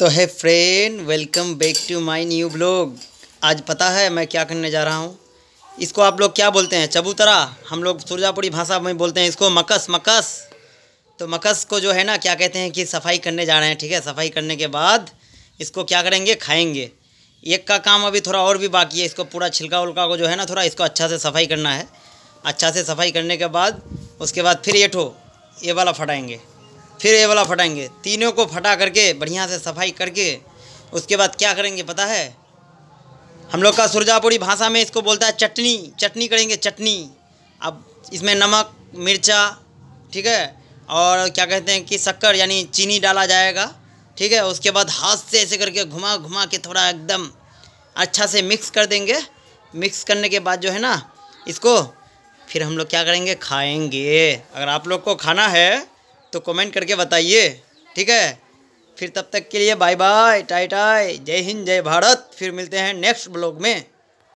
तो hi friend welcome back to my new blog आज पता है मैं क्या करने जा रहा हूँ इसको आप लोग क्या बोलते हैं चबूतरा हम लोग सुरजापुरी भाषा में बोलते हैं इसको मकस मकस तो मकस को जो है ना क्या कहते हैं कि सफाई करने जा रहे हैं ठीक है सफाई करने के बाद इसको क्या करेंगे खाएंगे एक का काम अभी थोड़ा और भी बाकी है इसको पूरा छिलका उल्का को जो है ना थोड़ा इसको अच्छा से सफाई करना है अच्छा से सफाई करने के बाद उसके बाद फिर ये ठो ये वाला फटाएँगे फिर ये वाला फटाएंगे तीनों को फटा करके बढ़िया से सफाई करके उसके बाद क्या करेंगे पता है हम लोग का सुरजापुरी भाषा में इसको बोलता है चटनी चटनी करेंगे चटनी अब इसमें नमक मिर्चा ठीक है और क्या कहते हैं कि शक्कर यानी चीनी डाला जाएगा ठीक है उसके बाद हाथ से ऐसे करके घुमा घुमा के थोड़ा एकदम अच्छा से मिक्स कर देंगे मिक्स करने के बाद जो है ना इसको फिर हम लोग क्या करेंगे खाएंगे अगर आप लोग को खाना है तो कमेंट करके बताइए ठीक है फिर तब तक के लिए बाय बाय टाई टाई जय हिंद जय भारत फिर मिलते हैं नेक्स्ट ब्लॉग में